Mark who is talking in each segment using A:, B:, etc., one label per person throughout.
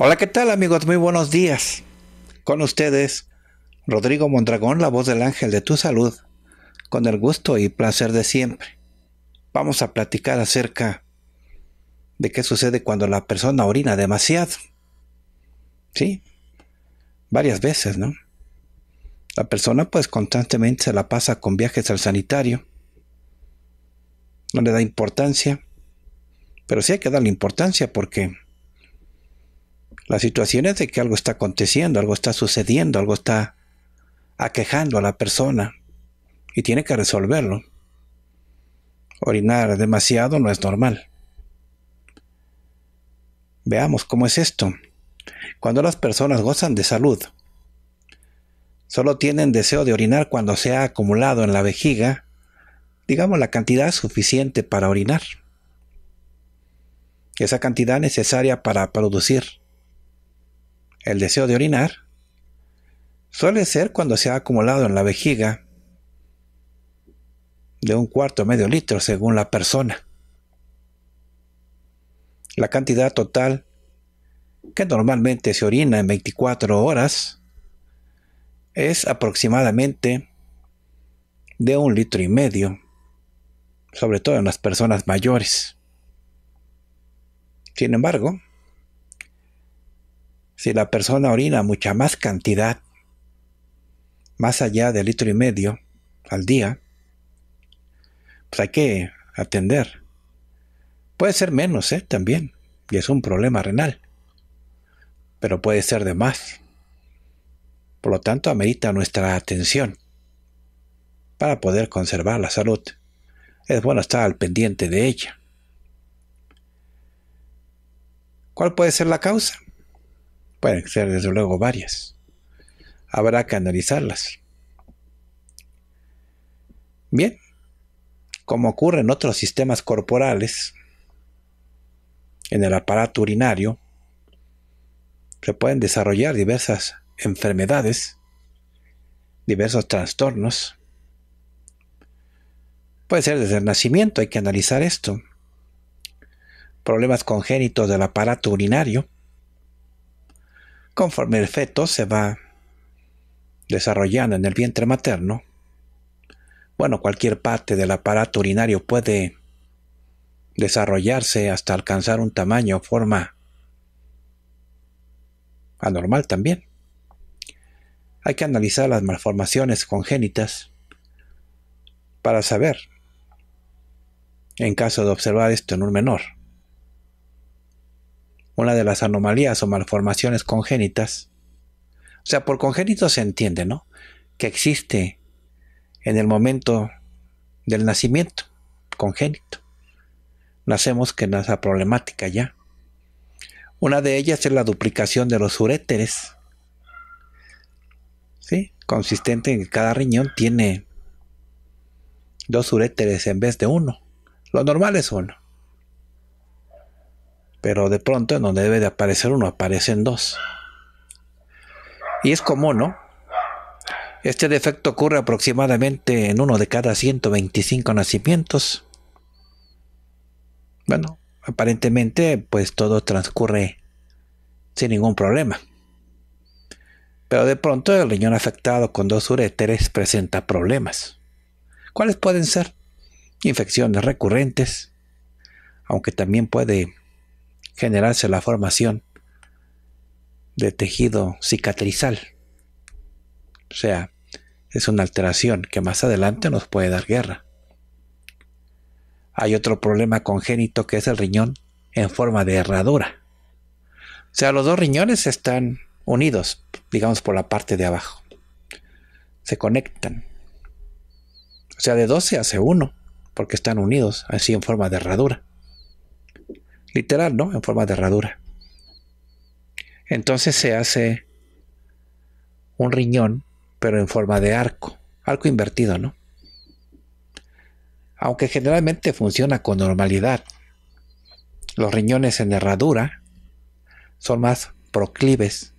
A: Hola, ¿qué tal amigos? Muy buenos días. Con ustedes, Rodrigo Mondragón, la voz del ángel de tu salud, con el gusto y placer de siempre. Vamos a platicar acerca de qué sucede cuando la persona orina demasiado. ¿Sí? Varias veces, ¿no? La persona pues constantemente se la pasa con viajes al sanitario. No le da importancia. Pero sí hay que darle importancia porque la situación es de que algo está aconteciendo, algo está sucediendo, algo está aquejando a la persona y tiene que resolverlo. Orinar demasiado no es normal. Veamos cómo es esto. Cuando las personas gozan de salud, solo tienen deseo de orinar cuando se ha acumulado en la vejiga, digamos, la cantidad suficiente para orinar. Esa cantidad necesaria para producir el deseo de orinar suele ser cuando se ha acumulado en la vejiga de un cuarto a medio litro según la persona. La cantidad total que normalmente se orina en 24 horas es aproximadamente de un litro y medio, sobre todo en las personas mayores. Sin embargo, si la persona orina mucha más cantidad, más allá de litro y medio al día, pues hay que atender. Puede ser menos, ¿eh? También, y es un problema renal, pero puede ser de más. Por lo tanto, amerita nuestra atención para poder conservar la salud. Es bueno estar al pendiente de ella. ¿Cuál puede ser la causa? Pueden ser desde luego varias. Habrá que analizarlas. Bien, como ocurre en otros sistemas corporales, en el aparato urinario, se pueden desarrollar diversas enfermedades, diversos trastornos. Puede ser desde el nacimiento, hay que analizar esto. Problemas congénitos del aparato urinario, Conforme el feto se va desarrollando en el vientre materno, bueno, cualquier parte del aparato urinario puede desarrollarse hasta alcanzar un tamaño, o forma anormal también. Hay que analizar las malformaciones congénitas para saber, en caso de observar esto en un menor una de las anomalías o malformaciones congénitas. O sea, por congénito se entiende, ¿no? Que existe en el momento del nacimiento, congénito. Nacemos que nace problemática ya. Una de ellas es la duplicación de los uréteres. ¿Sí? Consistente en que cada riñón tiene dos uréteres en vez de uno. Lo normal es uno pero de pronto en donde debe de aparecer uno aparecen dos. Y es común, ¿no? Este defecto ocurre aproximadamente en uno de cada 125 nacimientos. Bueno, aparentemente pues todo transcurre sin ningún problema. Pero de pronto el riñón afectado con dos ureteres presenta problemas. ¿Cuáles pueden ser? Infecciones recurrentes, aunque también puede generarse la formación de tejido cicatrizal. O sea, es una alteración que más adelante nos puede dar guerra. Hay otro problema congénito que es el riñón en forma de herradura. O sea, los dos riñones están unidos, digamos, por la parte de abajo. Se conectan. O sea, de dos se hace uno, porque están unidos, así en forma de herradura literal, ¿no? En forma de herradura. Entonces se hace un riñón, pero en forma de arco, arco invertido, ¿no? Aunque generalmente funciona con normalidad, los riñones en herradura son más proclives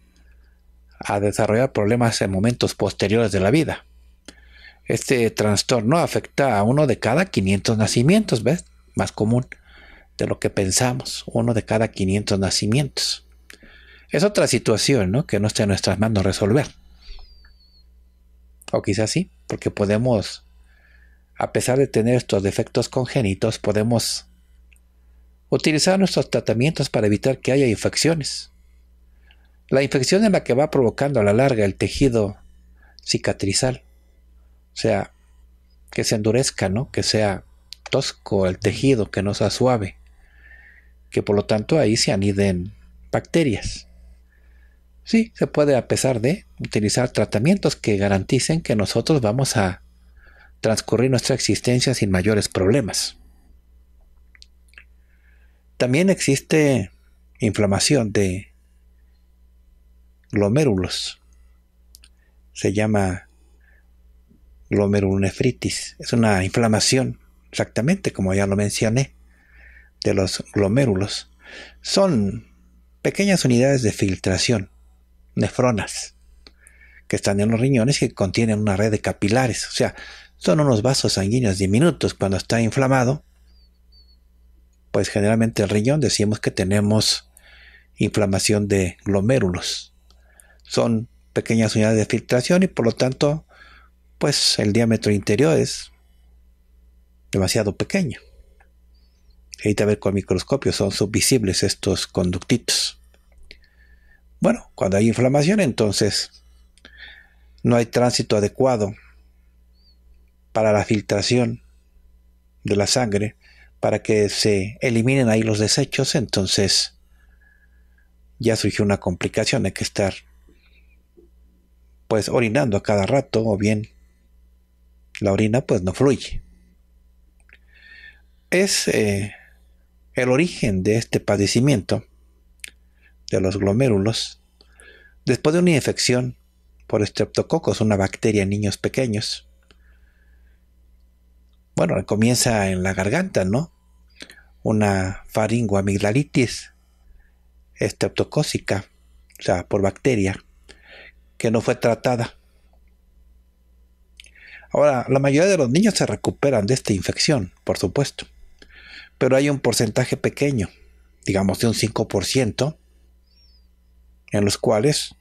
A: a desarrollar problemas en momentos posteriores de la vida. Este trastorno afecta a uno de cada 500 nacimientos, ¿ves? Más común de lo que pensamos, uno de cada 500 nacimientos. Es otra situación que no está en nuestras manos resolver. O quizás sí, porque podemos, a pesar de tener estos defectos congénitos, podemos utilizar nuestros tratamientos para evitar que haya infecciones. La infección es la que va provocando a la larga el tejido cicatrizal. O sea, que se endurezca, ¿no? Que sea tosco el tejido, que no sea suave que por lo tanto ahí se aniden bacterias. Sí, se puede a pesar de utilizar tratamientos que garanticen que nosotros vamos a transcurrir nuestra existencia sin mayores problemas. También existe inflamación de glomérulos. Se llama glomerulonefritis. Es una inflamación, exactamente como ya lo mencioné de los glomérulos son pequeñas unidades de filtración, nefronas, que están en los riñones que contienen una red de capilares. O sea, son unos vasos sanguíneos diminutos cuando está inflamado. Pues generalmente el riñón decimos que tenemos inflamación de glomérulos. Son pequeñas unidades de filtración y por lo tanto, pues el diámetro interior es demasiado pequeño que ver con microscopio, son subvisibles estos conductitos. Bueno, cuando hay inflamación entonces no hay tránsito adecuado para la filtración de la sangre, para que se eliminen ahí los desechos, entonces ya surgió una complicación, hay que estar pues orinando a cada rato o bien la orina pues no fluye. Es eh, el origen de este padecimiento de los glomérulos, después de una infección por streptococos, una bacteria en niños pequeños, bueno, comienza en la garganta, ¿no? Una faringoamigdalitis estreptocócica, o sea, por bacteria, que no fue tratada. Ahora, la mayoría de los niños se recuperan de esta infección, por supuesto pero hay un porcentaje pequeño, digamos de un 5%, en los cuales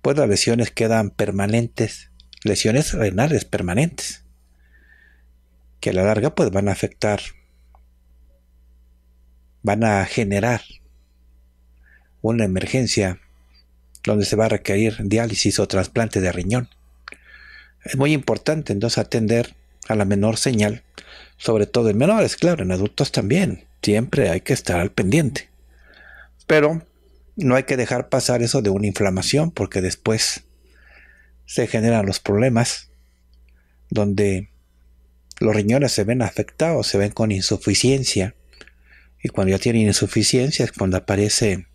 A: pues las lesiones quedan permanentes, lesiones renales permanentes, que a la larga pues van a afectar, van a generar una emergencia donde se va a requerir diálisis o trasplante de riñón. Es muy importante entonces atender a la menor señal sobre todo en menores, claro, en adultos también, siempre hay que estar al pendiente. Pero no hay que dejar pasar eso de una inflamación porque después se generan los problemas donde los riñones se ven afectados, se ven con insuficiencia y cuando ya tienen insuficiencia es cuando aparece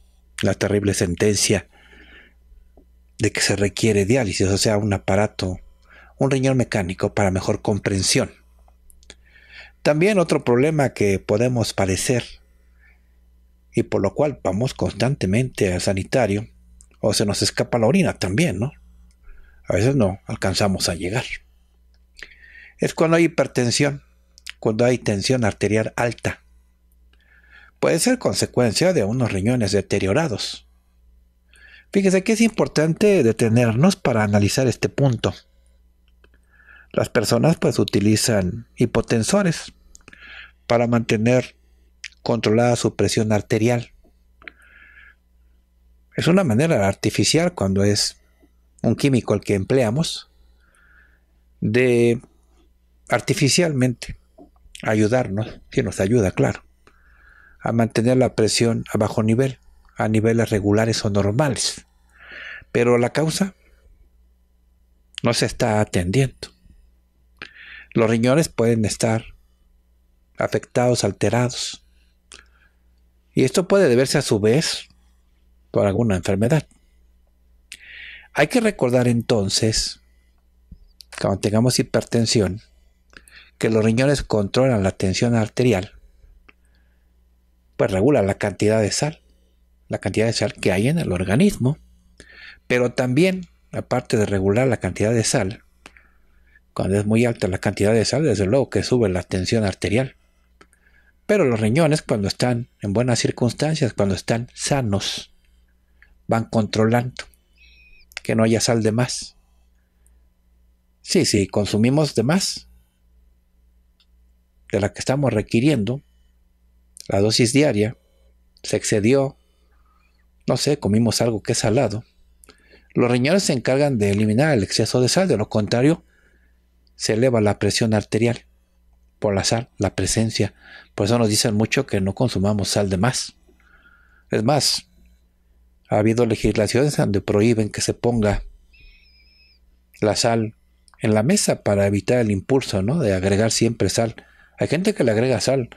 A: la terrible sentencia de que se requiere diálisis, o sea, un aparato, un riñón mecánico para mejor comprensión. También otro problema que podemos padecer y por lo cual vamos constantemente al sanitario o se nos escapa la orina también, ¿no? A veces no alcanzamos a llegar. Es cuando hay hipertensión, cuando hay tensión arterial alta. Puede ser consecuencia de unos riñones deteriorados. Fíjese que es importante detenernos para analizar este punto. Las personas pues utilizan hipotensores, para mantener controlada su presión arterial. Es una manera artificial cuando es un químico el que empleamos de artificialmente ayudarnos, que nos ayuda, claro, a mantener la presión a bajo nivel, a niveles regulares o normales. Pero la causa no se está atendiendo. Los riñones pueden estar afectados, alterados. Y esto puede deberse a su vez por alguna enfermedad. Hay que recordar entonces, cuando tengamos hipertensión, que los riñones controlan la tensión arterial, pues regulan la cantidad de sal, la cantidad de sal que hay en el organismo, pero también, aparte de regular la cantidad de sal, cuando es muy alta la cantidad de sal, desde luego que sube la tensión arterial. Pero los riñones, cuando están en buenas circunstancias, cuando están sanos, van controlando que no haya sal de más. Sí, si sí, consumimos de más de la que estamos requiriendo, la dosis diaria se excedió, no sé, comimos algo que es salado. Los riñones se encargan de eliminar el exceso de sal, de lo contrario, se eleva la presión arterial por la sal, la presencia. Por eso nos dicen mucho que no consumamos sal de más. Es más, ha habido legislaciones donde prohíben que se ponga la sal en la mesa para evitar el impulso ¿no? de agregar siempre sal. Hay gente que le agrega sal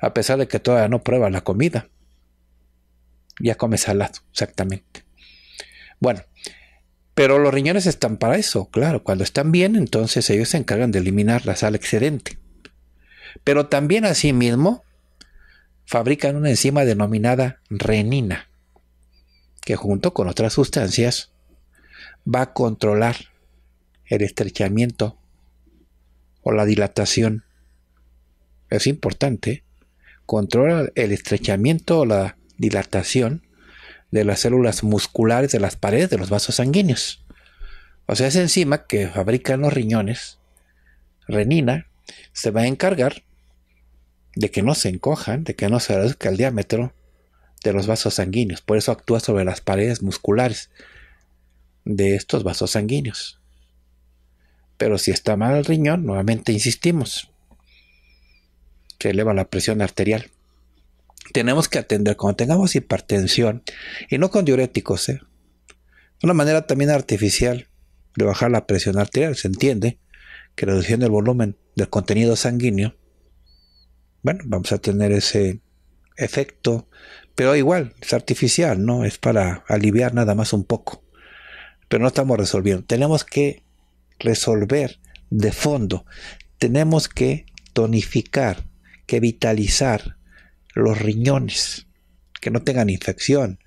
A: a pesar de que todavía no prueba la comida. Ya come salado, exactamente. Bueno, pero los riñones están para eso, claro. Cuando están bien, entonces ellos se encargan de eliminar la sal excedente. Pero también asimismo fabrican una enzima denominada renina, que junto con otras sustancias va a controlar el estrechamiento o la dilatación. Es importante. Controla el estrechamiento o la dilatación de las células musculares de las paredes de los vasos sanguíneos. O sea, esa enzima que fabrican los riñones, renina, se va a encargar de que no se encojan, de que no se reduzca el diámetro de los vasos sanguíneos. Por eso actúa sobre las paredes musculares de estos vasos sanguíneos. Pero si está mal el riñón, nuevamente insistimos, que eleva la presión arterial. Tenemos que atender cuando tengamos hipertensión, y no con diuréticos, ¿eh? una manera también artificial de bajar la presión arterial, se entiende, que reduciendo el volumen del contenido sanguíneo, bueno, vamos a tener ese efecto, pero igual, es artificial, ¿no? Es para aliviar nada más un poco. Pero no estamos resolviendo. Tenemos que resolver de fondo. Tenemos que tonificar, que vitalizar los riñones, que no tengan infección,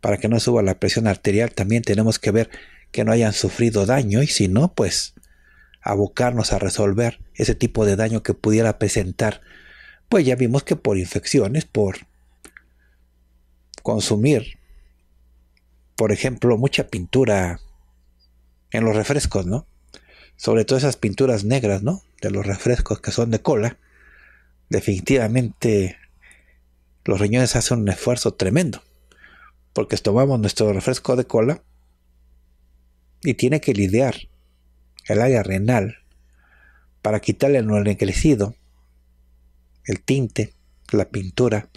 A: para que no suba la presión arterial. También tenemos que ver que no hayan sufrido daño y si no, pues abocarnos a resolver ese tipo de daño que pudiera presentar. Pues ya vimos que por infecciones, por consumir, por ejemplo, mucha pintura en los refrescos, ¿no? Sobre todo esas pinturas negras, ¿no? De los refrescos que son de cola. Definitivamente los riñones hacen un esfuerzo tremendo. Porque tomamos nuestro refresco de cola y tiene que lidiar el área renal para quitarle el ennegrecido, el tinte, la pintura,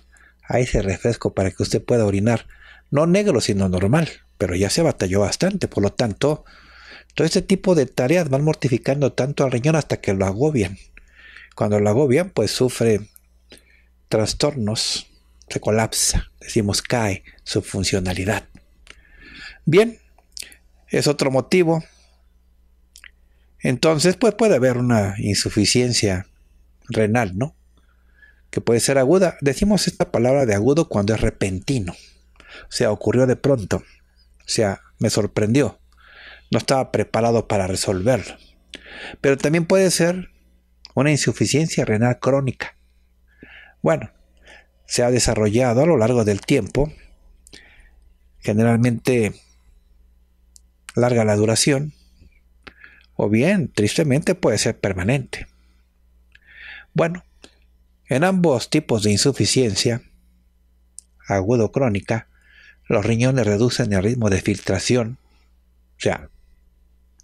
A: a ese refresco para que usted pueda orinar. No negro, sino normal, pero ya se batalló bastante, por lo tanto, todo este tipo de tareas van mortificando tanto al riñón hasta que lo agobian. Cuando lo agobian, pues sufre trastornos, se colapsa, decimos cae su funcionalidad. Bien, es otro motivo entonces, pues puede haber una insuficiencia renal, ¿no? Que puede ser aguda. Decimos esta palabra de agudo cuando es repentino. O sea, ocurrió de pronto. O sea, me sorprendió. No estaba preparado para resolverlo. Pero también puede ser una insuficiencia renal crónica. Bueno, se ha desarrollado a lo largo del tiempo, generalmente larga la duración, o bien, tristemente, puede ser permanente. Bueno, en ambos tipos de insuficiencia, agudo crónica, los riñones reducen el ritmo de filtración, o sea,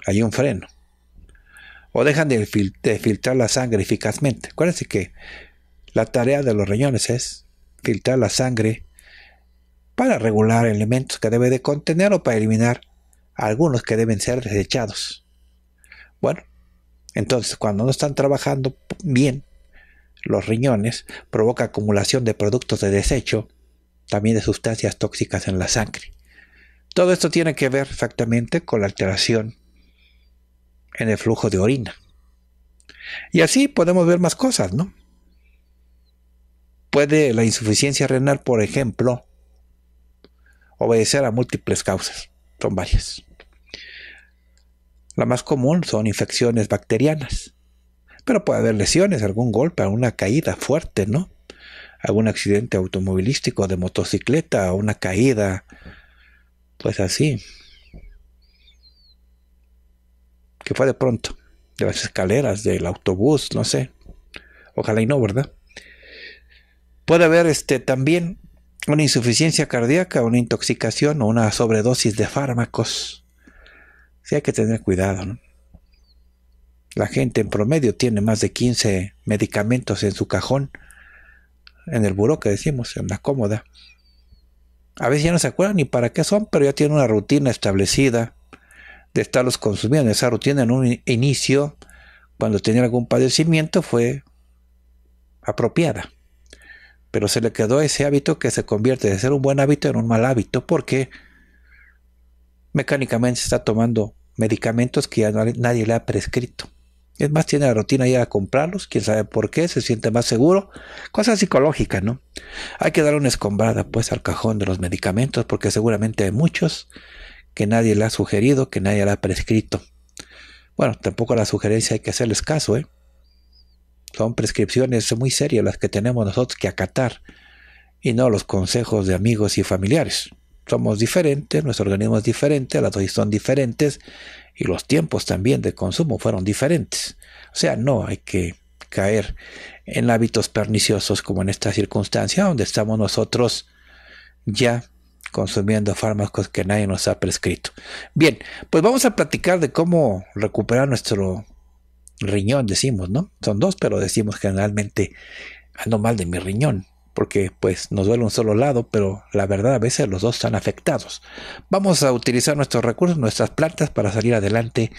A: hay un freno, o dejan de, filtrar la sangre eficazmente. Acuérdense que la tarea de los riñones es filtrar la sangre para regular elementos que debe de contener o para eliminar algunos que deben ser desechados. Bueno, entonces cuando no están trabajando bien los riñones, provoca acumulación de productos de desecho, también de sustancias tóxicas en la sangre. Todo esto tiene que ver exactamente con la alteración en el flujo de orina. Y así podemos ver más cosas, ¿no? Puede la insuficiencia renal, por ejemplo, obedecer a múltiples causas. Son varias. La más común son infecciones bacterianas, pero puede haber lesiones, algún golpe, alguna caída fuerte, ¿no? Algún accidente automovilístico de motocicleta, una caída, pues así. Que fue de pronto, de las escaleras, del autobús, no sé. Ojalá y no, ¿verdad? Puede haber este, también una insuficiencia cardíaca, una intoxicación o una sobredosis de fármacos sí hay que tener cuidado. La gente en promedio tiene más de 15 medicamentos en su cajón, en el buró que decimos, en la cómoda. A veces ya no se acuerdan ni para qué son, pero ya tienen una rutina establecida de estarlos consumiendo. Esa rutina en un inicio, cuando tenía algún padecimiento, fue apropiada. Pero se le quedó ese hábito que se convierte de ser un buen hábito en un mal hábito porque mecánicamente se está tomando medicamentos que ya nadie le ha prescrito. Es más, tiene la rutina ya de comprarlos, quién sabe por qué, se siente más seguro. Cosa psicológica, ¿no? Hay que dar una escombrada, pues, al cajón de los medicamentos, porque seguramente hay muchos que nadie le ha sugerido, que nadie le ha prescrito. Bueno, tampoco la sugerencia hay que hacerles caso, ¿eh? Son prescripciones muy serias las que tenemos nosotros que acatar, y no los consejos de amigos y familiares somos diferentes, nuestro organismo es diferente, las dosis son diferentes y los tiempos también de consumo fueron diferentes. O sea, no hay que caer en hábitos perniciosos como en esta circunstancia donde estamos nosotros ya consumiendo fármacos que nadie nos ha prescrito. Bien, pues vamos a platicar de cómo recuperar nuestro riñón, decimos, ¿no? Son dos, pero decimos generalmente ando ah, mal de mi riñón porque pues nos duele un solo lado, pero la verdad a veces los dos están afectados. Vamos a utilizar nuestros recursos, nuestras plantas para salir adelante,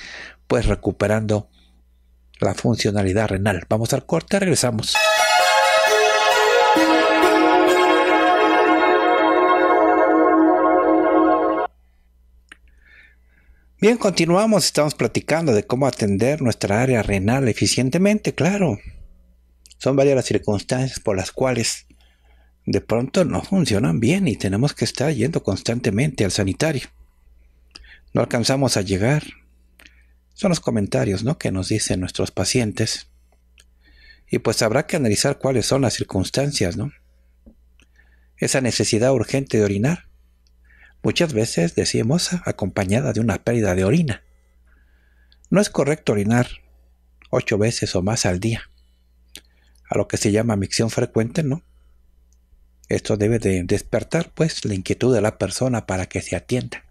A: pues recuperando la funcionalidad renal. Vamos al corte, regresamos. Bien, continuamos, estamos platicando de cómo atender nuestra área renal eficientemente, claro. Son varias las circunstancias por las cuales de pronto no funcionan bien y tenemos que estar yendo constantemente al sanitario. No alcanzamos a llegar. Son los comentarios que nos dicen nuestros pacientes. Y pues habrá que analizar cuáles son las circunstancias, ¿no? Esa necesidad urgente de orinar. Muchas veces decimos ah, acompañada de una pérdida de orina. No es correcto orinar ocho veces o más al día. A lo que se llama micción frecuente, ¿no? Esto debe de despertar pues la inquietud de la persona para que se atienda.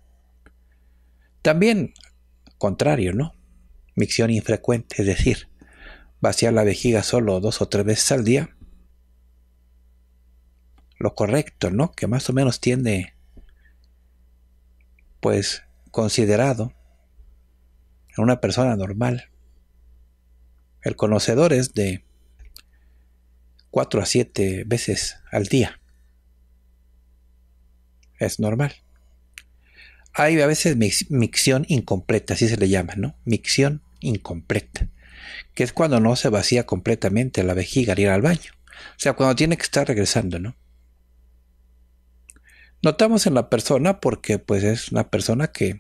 A: También, contrario, ¿no? Micción infrecuente, es decir, vaciar la vejiga solo dos o tres veces al día. Lo correcto, ¿no? Que más o menos tiene, pues, considerado en una persona normal. El conocedor es de cuatro a siete veces al día es normal. Hay a veces micción incompleta, así se le llama, ¿no? Micción incompleta, que es cuando no se vacía completamente la vejiga al ir al baño. O sea, cuando tiene que estar regresando, ¿no? Notamos en la persona porque pues es una persona que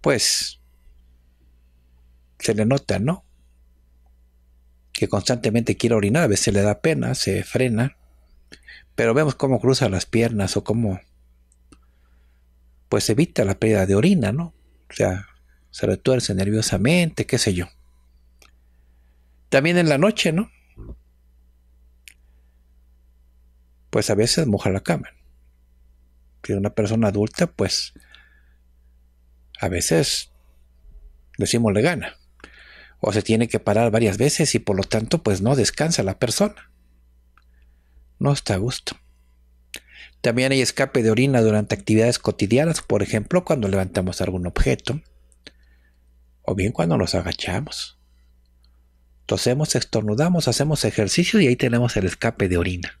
A: pues se le nota, ¿no? Que constantemente quiere orinar, a veces le da pena, se frena, pero vemos cómo cruza las piernas o cómo pues evita la pérdida de orina, ¿no? O sea, se retuerce nerviosamente, qué sé yo. También en la noche, ¿no? Pues a veces moja la cama. Si una persona adulta, pues a veces decimos le gana. O se tiene que parar varias veces y por lo tanto, pues no descansa la persona no está a gusto. También hay escape de orina durante actividades cotidianas, por ejemplo, cuando levantamos algún objeto o bien cuando nos agachamos. Tosemos, estornudamos, hacemos ejercicio y ahí tenemos el escape de orina.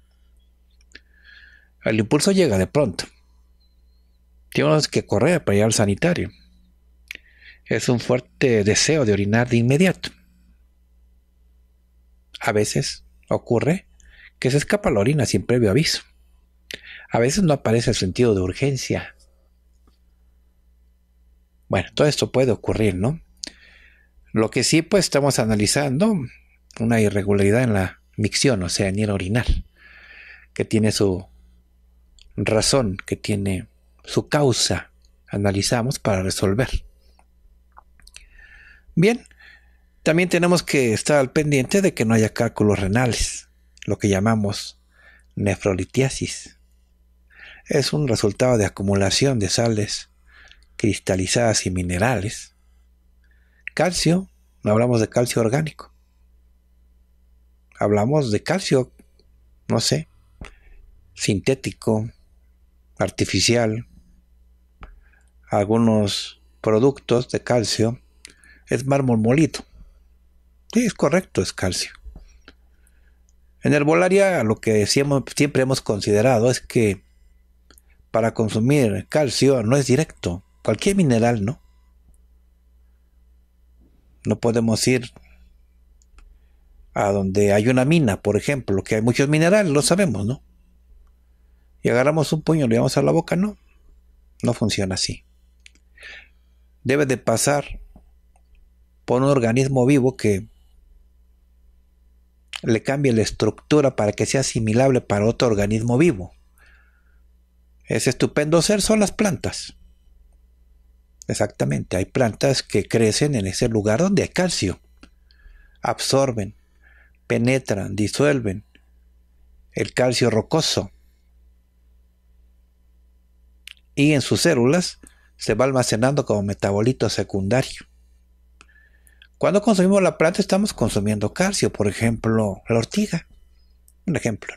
A: El impulso llega de pronto. Tenemos que correr para ir al sanitario. Es un fuerte deseo de orinar de inmediato. A veces ocurre que se escapa la orina sin previo aviso. A veces no aparece el sentido de urgencia. Bueno, todo esto puede ocurrir, ¿no? Lo que sí, pues estamos analizando una irregularidad en la micción, o sea, en el orinar, que tiene su razón, que tiene su causa. Analizamos para resolver. Bien, también tenemos que estar al pendiente de que no haya cálculos renales lo que llamamos nefrolitiasis. Es un resultado de acumulación de sales cristalizadas y minerales. Calcio, no hablamos de calcio orgánico. Hablamos de calcio, no sé, sintético, artificial. Algunos productos de calcio es mármol molito Sí, es correcto, es calcio. En herbolaria lo que siempre hemos considerado es que para consumir calcio no es directo, cualquier mineral, ¿no? No podemos ir a donde hay una mina, por ejemplo, que hay muchos minerales, lo sabemos, ¿no? Y agarramos un puño y le vamos a la boca, no. No funciona así. Debe de pasar por un organismo vivo que le cambia la estructura para que sea asimilable para otro organismo vivo. Ese estupendo ser son las plantas. Exactamente, hay plantas que crecen en ese lugar donde hay calcio. Absorben, penetran, disuelven el calcio rocoso. Y en sus células se va almacenando como metabolito secundario. Cuando consumimos la planta estamos consumiendo calcio, por ejemplo, la ortiga. Un ejemplo.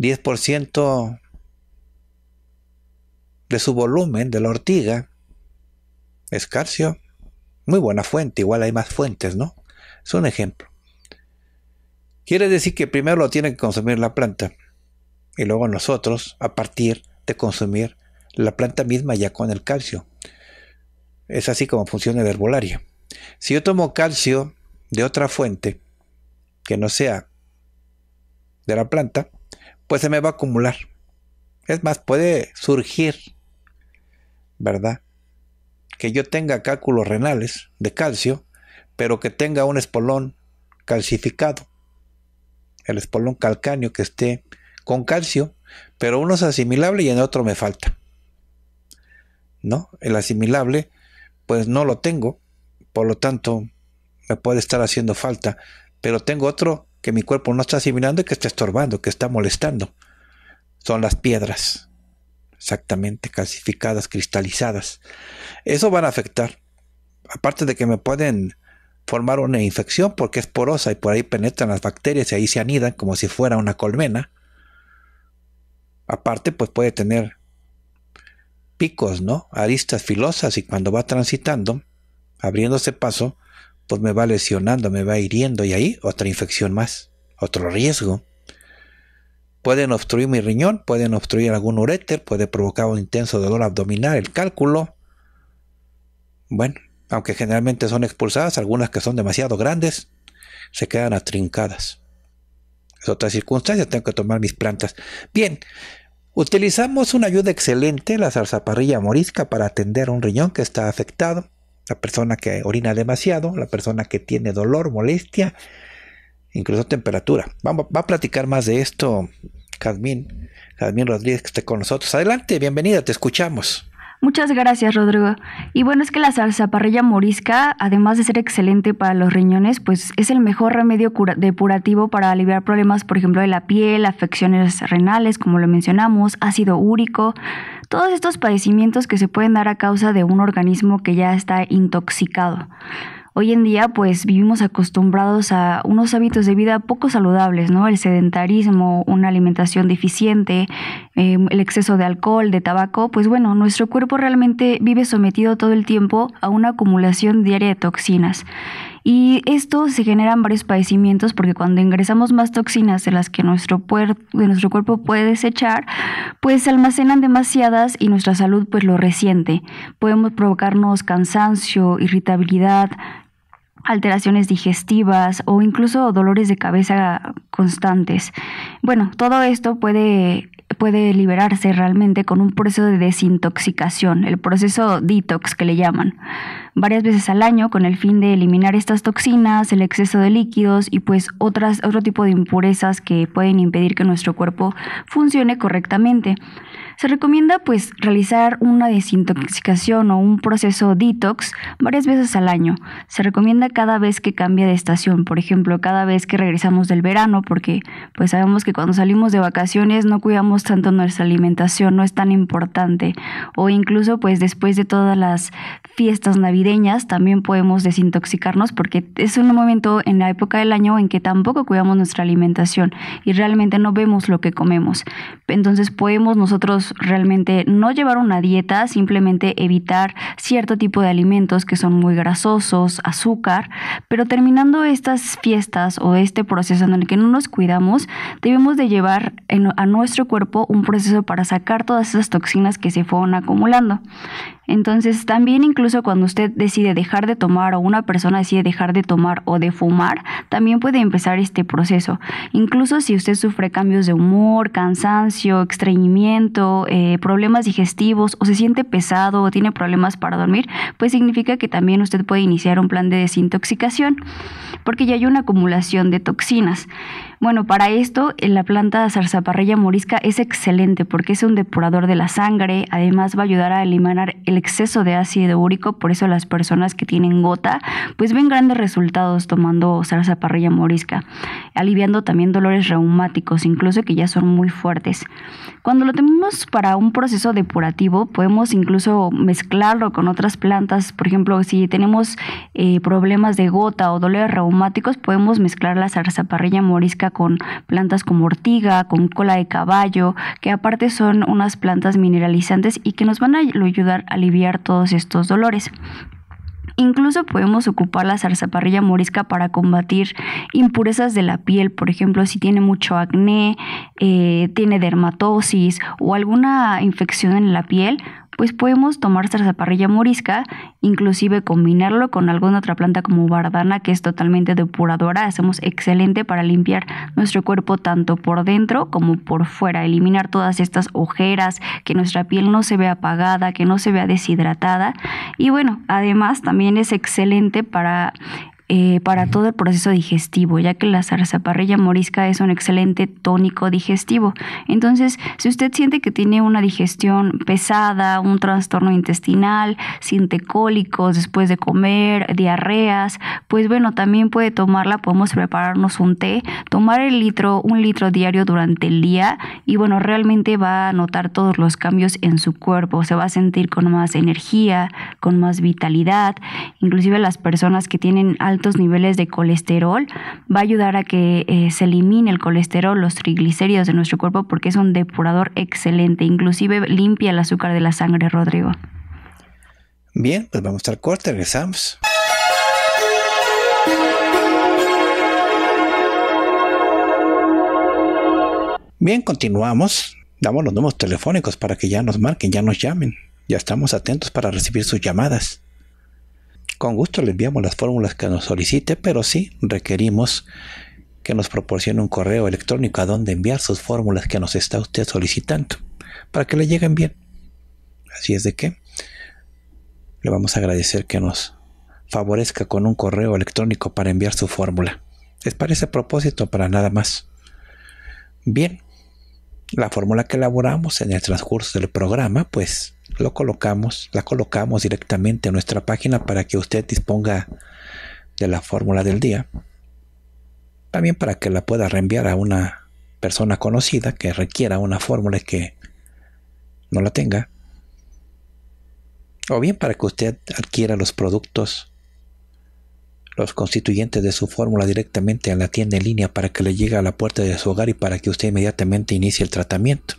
A: 10% de su volumen de la ortiga es calcio. Muy buena fuente, igual hay más fuentes, ¿no? Es un ejemplo. Quiere decir que primero lo tiene que consumir la planta y luego nosotros a partir de consumir la planta misma ya con el calcio. Es así como funciona el herbolario. Si yo tomo calcio de otra fuente, que no sea de la planta, pues se me va a acumular. Es más, puede surgir, ¿verdad? Que yo tenga cálculos renales de calcio, pero que tenga un espolón calcificado. El espolón calcáneo que esté con calcio, pero uno es asimilable y en otro me falta. ¿No? El asimilable, pues no lo tengo, por lo tanto, me puede estar haciendo falta, pero tengo otro que mi cuerpo no está asimilando y que está estorbando, que está molestando. Son las piedras, exactamente, calcificadas, cristalizadas. Eso van a afectar. Aparte de que me pueden formar una infección porque es porosa y por ahí penetran las bacterias y ahí se anidan como si fuera una colmena. Aparte, pues puede tener picos, ¿no? Aristas filosas y cuando va transitando, abriéndose paso, pues me va lesionando, me va hiriendo y ahí otra infección más, otro riesgo. Pueden obstruir mi riñón, pueden obstruir algún ureter, puede provocar un intenso dolor abdominal, el cálculo. Bueno, aunque generalmente son expulsadas, algunas que son demasiado grandes, se quedan atrincadas. Es otra circunstancia, tengo que tomar mis plantas. Bien, utilizamos una ayuda excelente, la zarzaparrilla morisca, para atender a un riñón que está afectado. La persona que orina demasiado, la persona que tiene dolor, molestia, incluso temperatura. Vamos, va a platicar más de esto Jazmín, Cadmín Rodríguez que está con nosotros. Adelante, bienvenida, te escuchamos.
B: Muchas gracias, Rodrigo. Y bueno, es que la salsa parrilla morisca, además de ser excelente para los riñones, pues es el mejor remedio depurativo para aliviar problemas, por ejemplo, de la piel, afecciones renales, como lo mencionamos, ácido úrico, todos estos padecimientos que se pueden dar a causa de un organismo que ya está intoxicado. Hoy en día pues vivimos acostumbrados a unos hábitos de vida poco saludables, ¿no? El sedentarismo, una alimentación deficiente, em, el exceso de alcohol, de tabaco, pues bueno, nuestro cuerpo realmente vive sometido todo el tiempo a una acumulación diaria de toxinas. Y esto se generan varios padecimientos porque cuando ingresamos más toxinas de las que nuestro, de nuestro cuerpo puede desechar, pues se almacenan demasiadas y nuestra salud pues lo resiente. Podemos provocarnos cansancio, irritabilidad, alteraciones digestivas o incluso dolores de cabeza constantes. Bueno, todo esto puede, puede liberarse realmente con un proceso de desintoxicación, el proceso detox que le llaman, varias veces al año con el fin de eliminar estas toxinas, el exceso de líquidos y pues otras, otro tipo de impurezas que pueden impedir que nuestro cuerpo funcione correctamente. Se recomienda pues realizar una desintoxicación o un proceso detox varias veces al año. Se recomienda cada vez que cambia de estación, por ejemplo, cada vez que regresamos del verano, porque pues sabemos que cuando salimos de vacaciones no cuidamos tanto nuestra alimentación, no es tan importante. O incluso pues después de todas las fiestas navideñas también podemos desintoxicarnos porque es un momento en la época del año en que tampoco cuidamos nuestra alimentación y realmente no vemos lo que comemos. Entonces podemos nosotros realmente no llevar una dieta, simplemente evitar cierto tipo de alimentos que son muy grasosos, azúcar, pero terminando estas fiestas o este proceso en el que no nos cuidamos, debemos de llevar a nuestro cuerpo un proceso para sacar todas esas toxinas que se fueron acumulando. Entonces también incluso cuando usted decide dejar de tomar o una persona decide dejar de tomar o de fumar, también puede empezar este proceso. Incluso si usted sufre cambios de humor, cansancio, estreñimiento, eh, problemas digestivos o se siente pesado o tiene problemas para dormir, pues significa que también usted puede iniciar un plan de desintoxicación porque ya hay una acumulación de toxinas. Bueno, para esto eh, la planta zarzaparrilla morisca es excelente porque es un depurador de la sangre, además va a ayudar a eliminar el exceso de ácido úrico, por eso las personas que tienen gota pues ven grandes resultados tomando zarzaparrilla morisca, aliviando también dolores reumáticos, incluso que ya son muy fuertes. Cuando lo tenemos para un proceso depurativo, podemos incluso mezclarlo con otras plantas, por ejemplo, si tenemos eh, problemas de gota o dolores reumáticos, podemos mezclar la zarzaparrilla morisca con plantas como ortiga, con cola de caballo, que aparte son unas plantas mineralizantes y que nos van a ayudar a aliviar todos estos dolores. Incluso podemos ocupar la zarzaparrilla morisca para combatir impurezas de la piel, por ejemplo, si tiene mucho acné, eh, tiene dermatosis o alguna infección en la piel, pues podemos tomar zarzaparrilla morisca, inclusive combinarlo con alguna otra planta como bardana que es totalmente depuradora, hacemos excelente para limpiar nuestro cuerpo tanto por dentro como por fuera, eliminar todas estas ojeras, que nuestra piel no se vea apagada, que no se vea deshidratada y bueno, además también es excelente para eh, para todo el proceso digestivo, ya que la zarzaparrilla morisca es un excelente tónico digestivo. Entonces, si usted siente que tiene una digestión pesada, un trastorno intestinal, siente cólicos después de comer, diarreas, pues bueno, también puede tomarla, podemos prepararnos un té, tomar el litro, un litro diario durante el día y bueno, realmente va a notar todos los cambios en su cuerpo, se va a sentir con más energía, con más vitalidad, inclusive las personas que tienen altos niveles de colesterol, va a ayudar a que eh, se elimine el colesterol, los triglicéridos de nuestro cuerpo porque es un depurador excelente, inclusive limpia el azúcar de la sangre, Rodrigo.
A: Bien, pues vamos al corte, regresamos. Bien, continuamos. Damos los números telefónicos para que ya nos marquen, ya nos llamen. Ya estamos atentos para recibir sus llamadas. Con gusto le enviamos las fórmulas que nos solicite, pero sí requerimos que nos proporcione un correo electrónico a donde enviar sus fórmulas que nos está usted solicitando para que le lleguen bien. Así es de que le vamos a agradecer que nos favorezca con un correo electrónico para enviar su fórmula. Es para ese propósito, para nada más. Bien, la fórmula que elaboramos en el transcurso del programa, pues lo colocamos, la colocamos directamente en nuestra página para que usted disponga de la fórmula del día. También para que la pueda reenviar a una persona conocida que requiera una fórmula que no la tenga. O bien para que usted adquiera los productos, los constituyentes de su fórmula directamente en la tienda en línea para que le llegue a la puerta de su hogar y para que usted inmediatamente inicie el tratamiento.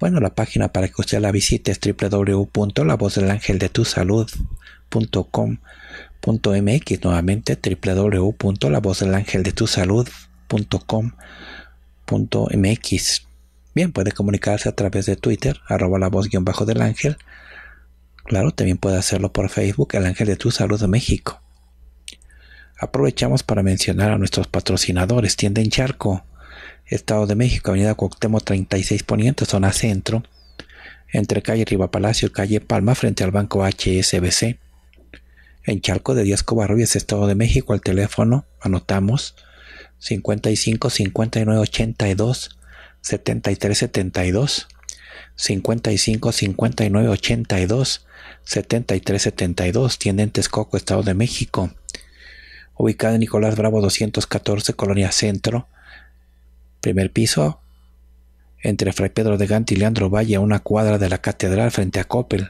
A: Bueno, la página para que usted la visite es www.lavozdelangeldetusalud.com.mx nuevamente www.lavozdelangeldetusalud.com.mx Bien, puede comunicarse a través de Twitter, arroba la voz guión bajo del ángel. Claro, también puede hacerlo por Facebook, El Ángel de Tu Salud de México. Aprovechamos para mencionar a nuestros patrocinadores, Tienda Charco, Estado de México, Avenida Cuauhtémoc 36 Poniente, zona centro, entre calle Riva Palacio y calle Palma, frente al banco HSBC. En Charco de Díaz Covarrubias, Estado de México, al teléfono, anotamos 55 59 82 73 72 55 59 82 73 72 en Estado de México ubicada en Nicolás Bravo 214 Colonia Centro Primer piso, entre Fray Pedro de Gante y Leandro Valle, a una cuadra de la catedral frente a Coppel.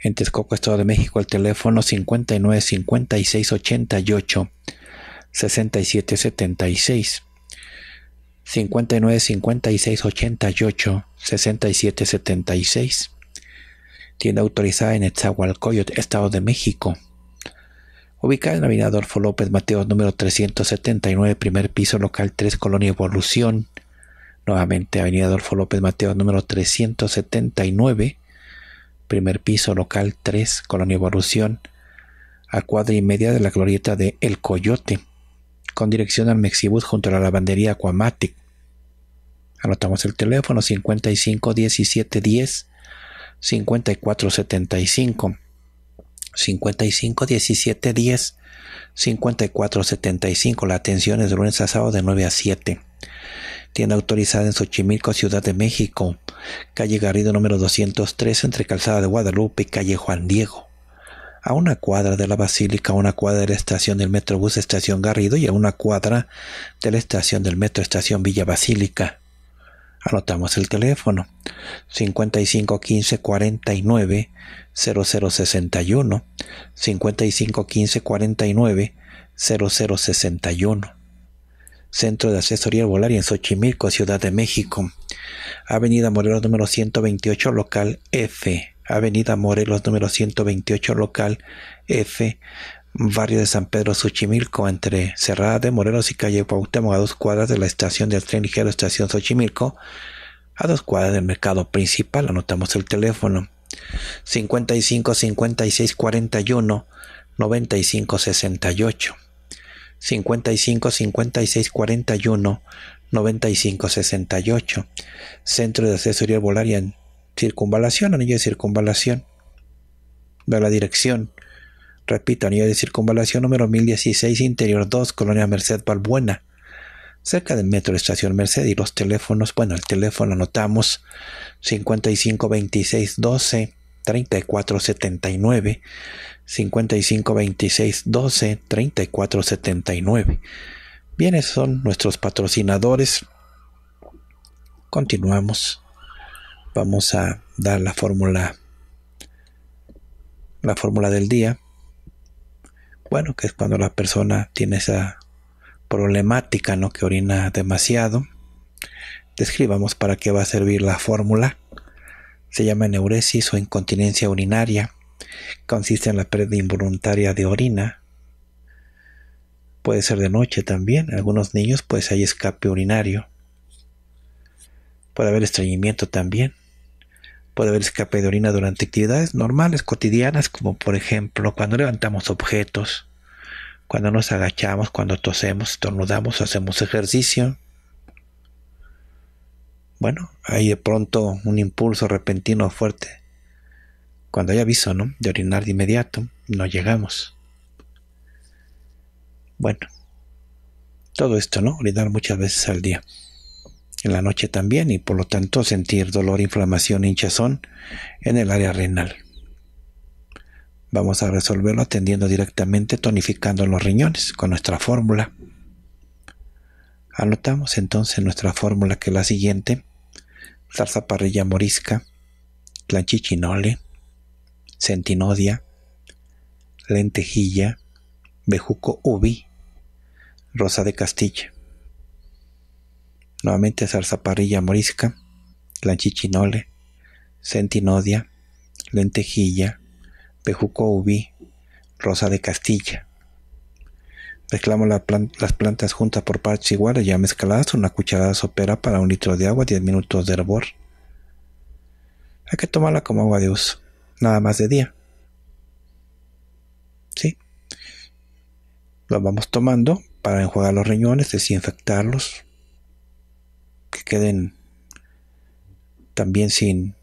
A: En Texcoco, Estado de México, el teléfono 59 56 88 67 76. 59 56 88 67 76. Tienda autorizada en Etzahualcoyot, Estado de México ubicada en Avenida Adolfo López Mateos número 379, primer piso local 3, Colonia Evolución. Nuevamente, Avenida Adolfo López Mateos número 379, primer piso local 3, Colonia Evolución, a cuadra y media de la glorieta de El Coyote, con dirección al Mexibus junto a la lavandería Aquamatic. Anotamos el teléfono 55 17 10 54 75. 55 17 10 54 75. La atención es de lunes a sábado de 9 a 7. Tienda autorizada en Xochimilco, Ciudad de México. Calle Garrido número 203 entre Calzada de Guadalupe y Calle Juan Diego. A una cuadra de la Basílica, a una cuadra de la estación del Metrobús Estación Garrido y a una cuadra de la estación del Metro Estación Villa Basílica. Anotamos el teléfono 5515 49 5515 49 Centro de Asesoría Volaria en Xochimilco, Ciudad de México. Avenida Morelos número 128, local F. Avenida Morelos número 128, local F barrio de San Pedro Xochimilco, entre Cerrada de Morelos y calle Cuauhtémoc, a dos cuadras de la estación del tren ligero Estación Xochimilco, a dos cuadras del mercado principal. Anotamos el teléfono 55 56 41 95 68. 55 56 41 95 68. Centro de Asesoría Volaria en Circunvalación, Anillo de Circunvalación. De la dirección repito, anillo de circunvalación número 1016, interior 2, Colonia Merced Valbuena, cerca del metro de Estación Merced y los teléfonos, bueno, el teléfono anotamos 55 26 12 34 79, 34 79. Bien, esos son nuestros patrocinadores. Continuamos. Vamos a dar la fórmula la fórmula del día. Bueno, que es cuando la persona tiene esa problemática, ¿no? Que orina demasiado. Describamos para qué va a servir la fórmula. Se llama neuresis o incontinencia urinaria. Consiste en la pérdida involuntaria de orina. Puede ser de noche también. En algunos niños pues hay escape urinario. Puede haber estreñimiento también. Puede haber escape de orina durante actividades normales, cotidianas, como por ejemplo cuando levantamos objetos, cuando nos agachamos, cuando tosemos, estornudamos, hacemos ejercicio. Bueno, hay de pronto un impulso repentino fuerte. Cuando hay aviso, ¿no? De orinar de inmediato, no llegamos. Bueno, todo esto, ¿no? Orinar muchas veces al día en la noche también y por lo tanto sentir dolor, inflamación, hinchazón en el área renal. Vamos a resolverlo atendiendo directamente tonificando los riñones con nuestra fórmula. Anotamos entonces nuestra fórmula que es la siguiente. Salsa parrilla morisca, planchichinole, centinodia, lentejilla, bejuco ubi, rosa de castilla nuevamente zarzaparrilla morisca, lanchichinole, centinodia, lentejilla, pejuco ubi, rosa de castilla. Mezclamos las plantas juntas por partes iguales ya mezcladas, una cucharada sopera para un litro de agua, 10 minutos de hervor. Hay que tomarla como agua de uso, nada más de día. ¿Sí? Lo vamos tomando para enjuagar los riñones, desinfectarlos, que queden también sin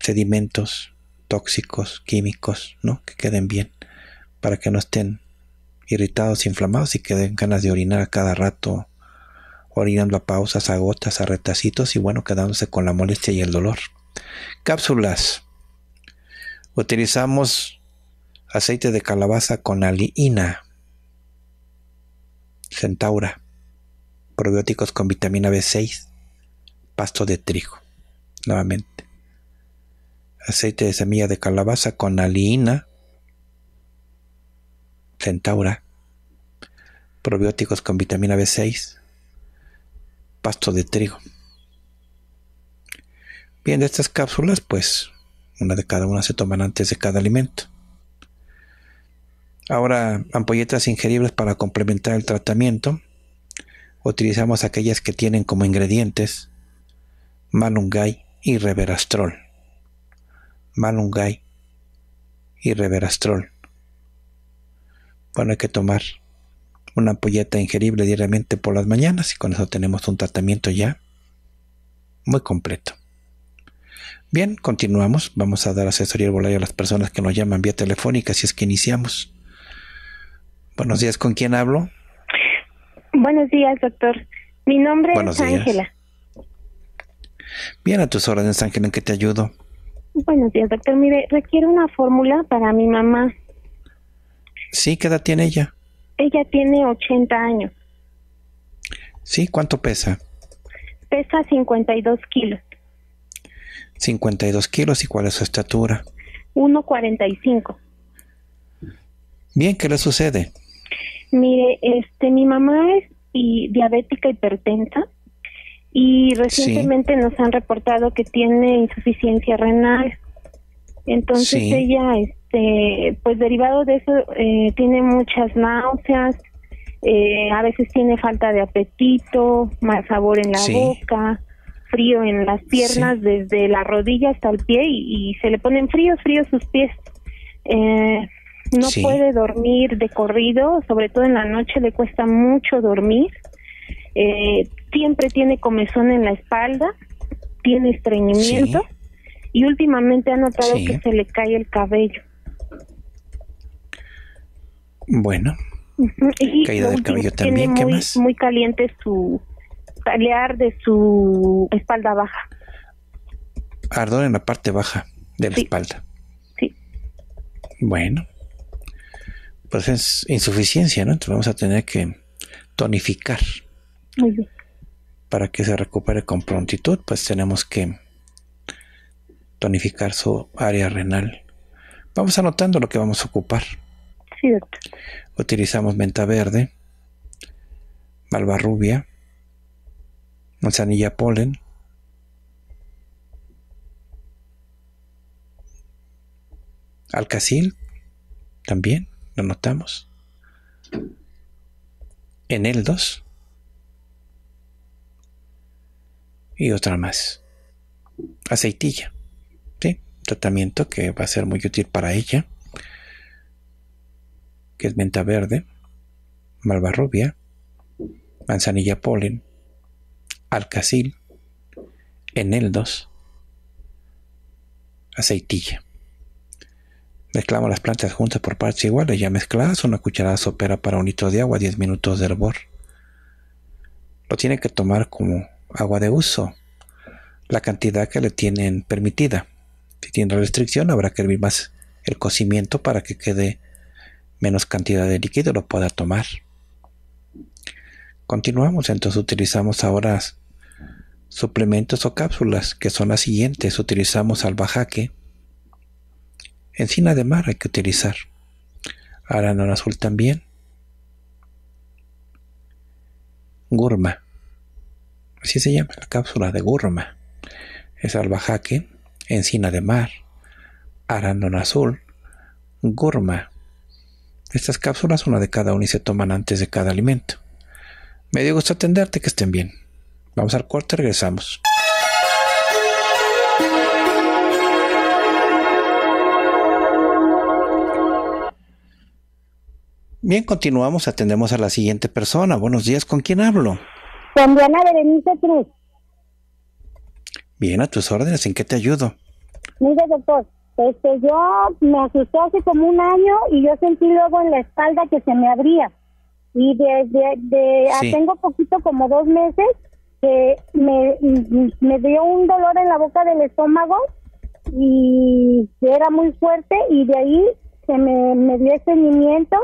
A: sedimentos tóxicos, químicos, ¿no? Que queden bien, para que no estén irritados, inflamados y que den ganas de orinar a cada rato, orinando a pausas, a gotas, a retacitos y bueno, quedándose con la molestia y el dolor. Cápsulas. Utilizamos aceite de calabaza con aliina, centaura, probióticos con vitamina B6, pasto de trigo, nuevamente. Aceite de semilla de calabaza con aliina, centaura, probióticos con vitamina B6, pasto de trigo. Bien, de estas cápsulas, pues una de cada una se toman antes de cada alimento. Ahora, ampolletas ingeribles para complementar el tratamiento utilizamos aquellas que tienen como ingredientes malungay y reverastrol. Malungay y reverastrol. Bueno, hay que tomar una ampolleta ingerible diariamente por las mañanas y con eso tenemos un tratamiento ya muy completo. Bien, continuamos. Vamos a dar asesoría volar a las personas que nos llaman vía telefónica si es que iniciamos. Buenos días, ¿con quién hablo?
C: Buenos días, doctor. Mi nombre es Ángela.
A: Bien, a tus órdenes, Ángela, ¿en qué te ayudo?
C: Buenos días, doctor. Mire, requiero una fórmula para mi mamá.
A: Sí, ¿qué edad tiene ella?
C: Ella tiene 80 años.
A: Sí, ¿cuánto pesa?
C: Pesa 52 kilos.
A: 52 kilos, ¿y cuál es su estatura?
C: 1,45.
A: Bien, ¿qué le sucede?
C: Mire, este, mi mamá es y, diabética hipertensa y recientemente nos han reportado que tiene insuficiencia renal. Entonces ella, este, pues derivado de eso, eh, tiene muchas náuseas, eh, a veces tiene falta de apetito, mal sabor en la boca, frío en las piernas, desde la rodilla hasta el pie y, se le ponen fríos, fríos sus pies. Eh, no puede dormir de corrido, sobre todo en la noche le cuesta mucho dormir, eh, siempre tiene comezón en la espalda, tiene estreñimiento y últimamente ha notado que se le cae el cabello. Bueno, caída del cabello también. ¿Qué muy, más? muy caliente su talear de su espalda baja.
A: Ardor en la parte baja de la espalda. Sí. Bueno, pues es insuficiencia, ¿no? Entonces vamos a tener que tonificar. Para que se recupere con prontitud, pues tenemos que tonificar su área renal. Vamos anotando lo que vamos a ocupar. Utilizamos menta verde, malvarrubia, manzanilla polen, alcacil también, lo notamos? En el 2. Y otra más. Aceitilla. ¿Sí? Tratamiento que va a ser muy útil para ella. Que es menta verde, malvarrubia, manzanilla polen, alcacil, eneldos, aceitilla. Mezclamos las plantas juntas por partes iguales, ya mezcladas, una cucharada sopera para un litro de agua, 10 minutos de hervor. Lo tienen que tomar como agua de uso, la cantidad que le tienen permitida. Si tiene restricción, habrá que hervir más el cocimiento para que quede menos cantidad de líquido lo pueda tomar. Continuamos, entonces utilizamos ahora suplementos o cápsulas que son las siguientes. Utilizamos bajaque encina de mar hay que utilizar. Aranón azul también. Gurma. Así se llama la cápsula de Gurma. Es albajaque, encina de mar, aranón azul, Gurma. Estas cápsulas, una de cada una y se toman antes de cada alimento. Me dio gusto atenderte, que estén bien. Vamos al y regresamos. Bien, continuamos, atendemos a la siguiente persona. Buenos días, ¿con quién hablo? Con Diana Berenice Cruz. Bien, a tus órdenes, ¿en qué te ayudo?
D: Mira, doctor, este, yo me asusté hace como un año y yo sentí luego en la espalda que se me abría. Y desde de, ah, tengo poquito, como dos meses, que me, me dio un dolor en la boca del estómago y era muy fuerte y de ahí se me, me dio movimiento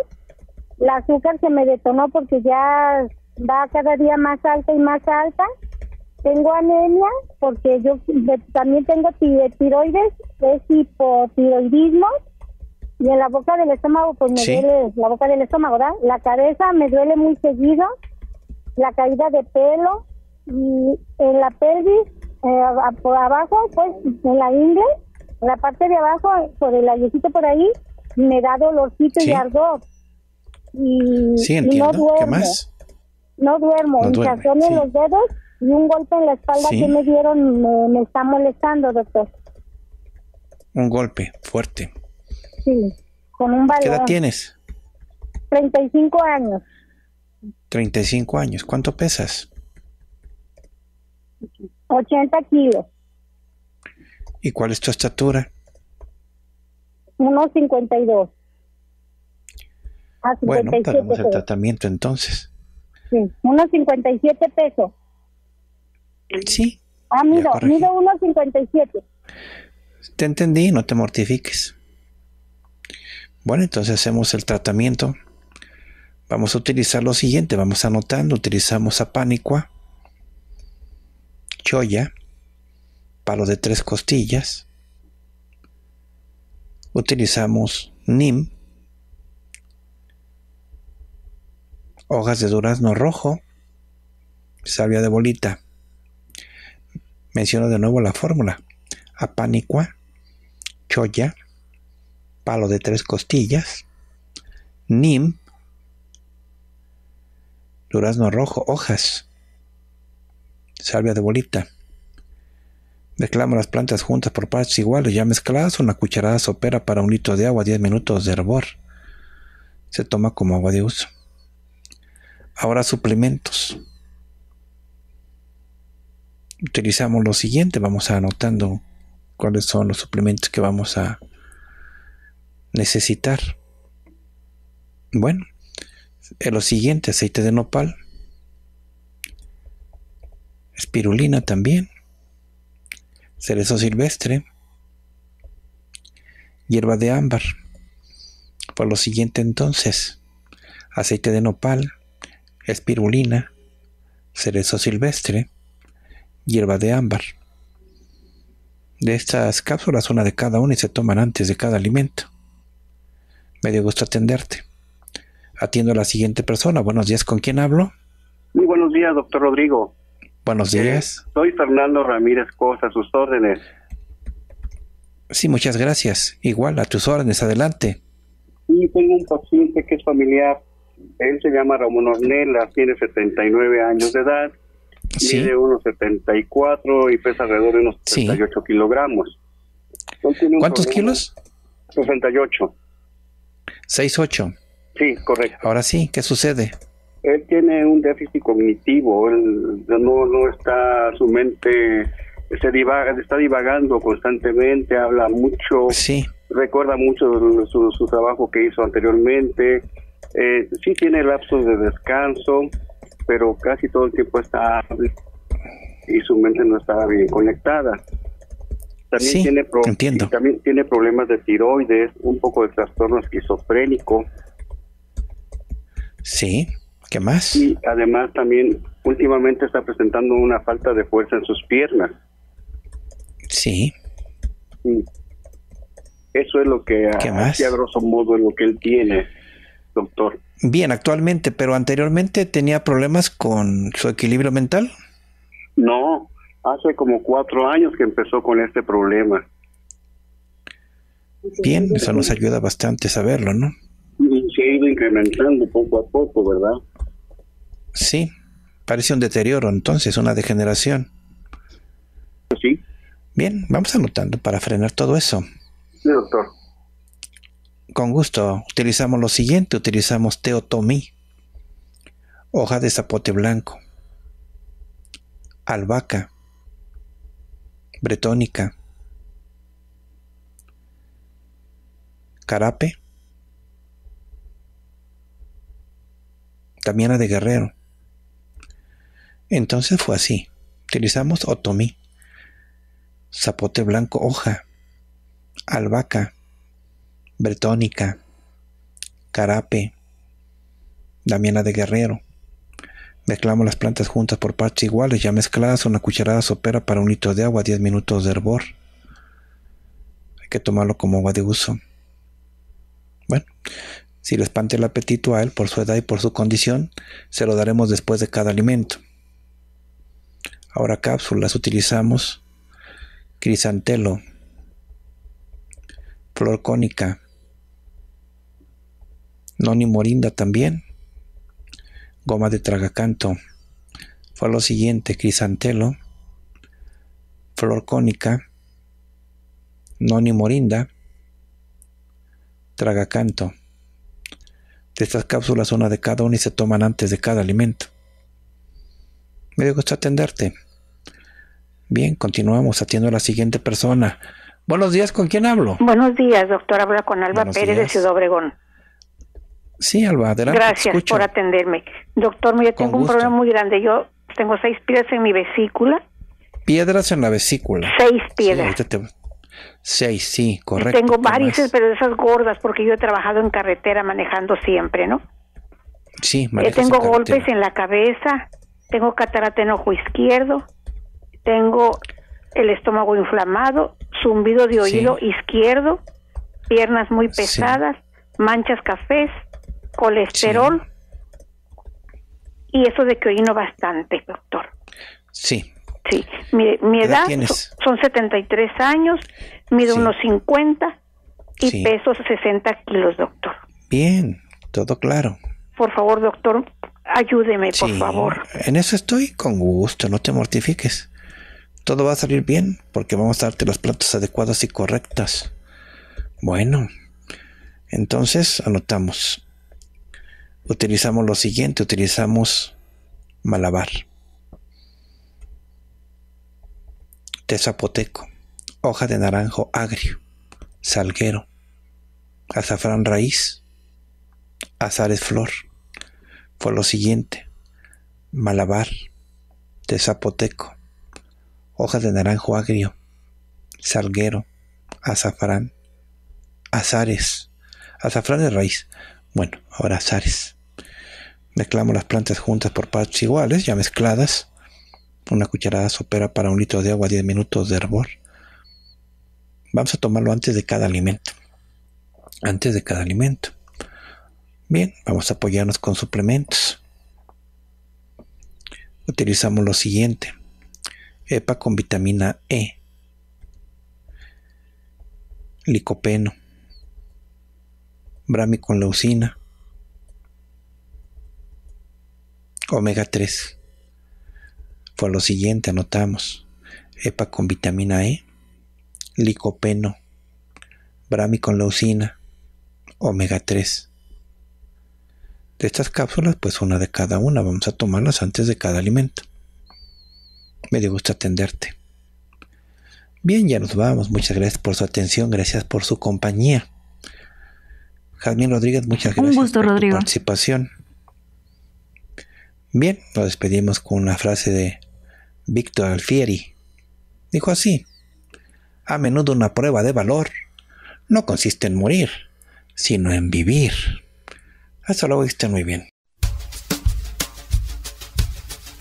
D: la azúcar se me detonó porque ya va cada día más alta y más alta. Tengo anemia porque yo también tengo tiroides, es hipotiroidismo. Y en la boca del estómago, pues me duele la boca del estómago, ¿verdad? La cabeza me duele muy seguido, la caída de pelo y en la pelvis, eh, por abajo, pues en la ingle, en la parte de abajo, por el ayecito por ahí, me da dolorcito y ardor y, mm, sí, entiendo. no duermo. ¿Qué más? No duermo, en los dedos y un golpe en la espalda que me dieron me, está molestando, doctor.
A: Un golpe fuerte.
D: Sí, con un balón. ¿Qué edad tienes? 35 años.
A: 35 años. ¿Cuánto pesas?
D: 80 kilos.
A: ¿Y cuál es tu estatura?
D: 1,52. Ah, bueno, tenemos el
A: tratamiento entonces.
D: Sí, unos 57 pesos. Sí. Ah, mido, mido unos 57.
A: Te entendí, no te mortifiques. Bueno, entonces hacemos el tratamiento. Vamos a utilizar lo siguiente, vamos anotando, utilizamos apánicua, choya, palo de tres costillas, utilizamos nim, hojas de durazno rojo, salvia de bolita. Menciono de nuevo la fórmula. Apánicua, choya, palo de tres costillas, nim, durazno rojo, hojas, salvia de bolita. Declamo las plantas juntas por partes iguales, ya mezcladas, una cucharada sopera para un litro de agua, 10 minutos de hervor. Se toma como agua de uso. Ahora suplementos. Utilizamos lo siguiente, vamos anotando cuáles son los suplementos que vamos a necesitar. Bueno, eh, lo siguiente, aceite de nopal, espirulina también, cerezo silvestre, hierba de ámbar. Por lo siguiente entonces, aceite de nopal, espirulina, cerezo silvestre, hierba de ámbar. De estas cápsulas, una de cada una y se toman antes de cada alimento. Me dio gusto atenderte. Atiendo a la siguiente persona. Buenos días, ¿con quién hablo?
E: Muy buenos días, doctor Rodrigo.
A: Buenos eh, días.
E: soy Fernando Ramírez Costa, a sus órdenes.
A: Sí, muchas gracias. Igual, a tus órdenes, adelante.
E: Sí, tengo un paciente que es familiar él se llama Ramón Ornelas, tiene 79 años de edad, mide unos 74 y pesa alrededor de unos 68 kilogramos. ¿Cuántos kilos? 68.
A: 68.
E: Sí, correcto.
A: Ahora sí, ¿qué sucede?
E: Él tiene un déficit cognitivo, él no, no está, su mente se divaga, está divagando constantemente, habla mucho, recuerda mucho su, su trabajo que hizo anteriormente, eh, sí tiene lapsos de descanso, pero casi todo el tiempo está y su mente no está bien conectada. También tiene también tiene problemas de tiroides, un poco de trastorno esquizofrénico.
A: Sí, ¿qué más?
E: Y además también últimamente está presentando una falta de fuerza en sus piernas. Sí. Mm. Eso es lo que, a grosso modo, es lo que él tiene doctor?
A: Bien, actualmente, pero anteriormente tenía problemas con su equilibrio mental.
E: No, hace como cuatro años que empezó con este problema.
A: Bien, eso nos ayuda bastante saberlo, ¿no?
E: Se ha ido incrementando poco a poco, ¿verdad?
A: Sí, parece un deterioro entonces, una degeneración. Sí. Bien, vamos anotando para frenar todo eso. Sí, doctor. Con gusto, utilizamos lo siguiente, utilizamos teotomí, hoja de zapote blanco, albahaca, bretónica, carape, también de guerrero. Entonces fue así, utilizamos otomí, zapote blanco, hoja, albahaca, Bretónica, Carape, Damiana de Guerrero. Mezclamos las plantas juntas por partes iguales, ya mezcladas, una cucharada sopera para un litro de agua, 10 minutos de hervor. Hay que tomarlo como agua de uso. Bueno, si le espante el apetito a él por su edad y por su condición, se lo daremos después de cada alimento. Ahora cápsulas utilizamos crisantelo, flor cónica, Noni Morinda también. Goma de Tragacanto. Fue lo siguiente, Crisantelo, Flor Cónica, Noni Morinda, Tragacanto. De estas cápsulas, una de cada una y se toman antes de cada alimento. Me gusto atenderte. Bien, continuamos. Atiendo a la siguiente persona. Buenos días, ¿con quién hablo?
C: Buenos días, doctor. Habla con Alba Pérez de Ciudad Obregón.
A: Sí, Alba, adelante. Gracias por
C: atenderme. Doctor, mira, tengo un problema muy grande. Yo tengo seis piedras en mi vesícula.
A: Piedras en la vesícula. Seis piedras. 6, Seis, sí, correcto. tengo varices,
C: pero esas gordas, porque yo he trabajado en carretera manejando siempre, ¿no?
A: Sí, Yo eh, tengo golpes
C: en la cabeza, tengo catarata en ojo izquierdo, tengo el estómago inflamado, zumbido de oído izquierdo, piernas muy pesadas, manchas cafés, colesterol. Y eso de que no bastante, doctor.
A: Sí. Sí.
C: Mi, mi edad, son 73 años, mido unos 50 y peso 60 kilos, doctor.
A: Bien, todo claro.
C: Por favor, doctor, ayúdeme, por favor.
A: En eso estoy con gusto, no te mortifiques. Todo va a salir bien porque vamos a darte las plantas adecuadas y correctas. Bueno, entonces anotamos utilizamos lo siguiente, utilizamos malabar. tezapoteco zapoteco, hoja de naranjo agrio, salguero, azafrán raíz, azares flor. Fue lo siguiente, malabar, tezapoteco zapoteco, hoja de naranjo agrio, salguero, azafrán, azares, azafrán de raíz, bueno, ahora azares. Mezclamos las plantas juntas por partes iguales, ya mezcladas. Una cucharada sopera para un litro de agua, 10 minutos de hervor. Vamos a tomarlo antes de cada alimento. Antes de cada alimento. Bien, vamos a apoyarnos con suplementos. Utilizamos lo siguiente. EPA con vitamina E. Licopeno. Brami con leucina, omega 3. Fue lo siguiente, anotamos. EPA con vitamina E, licopeno, Brami con leucina, omega 3. De estas cápsulas, pues una de cada una, vamos a tomarlas antes de cada alimento. Me dio gusto atenderte. Bien, ya nos vamos. Muchas gracias por su atención, gracias por su compañía. Jazmín Rodríguez, muchas gracias por Rodrigo. tu participación. Bien, nos despedimos con una frase de Víctor Alfieri. Dijo así, a menudo una prueba de valor no consiste en morir, sino en vivir. Hasta lo viste muy bien.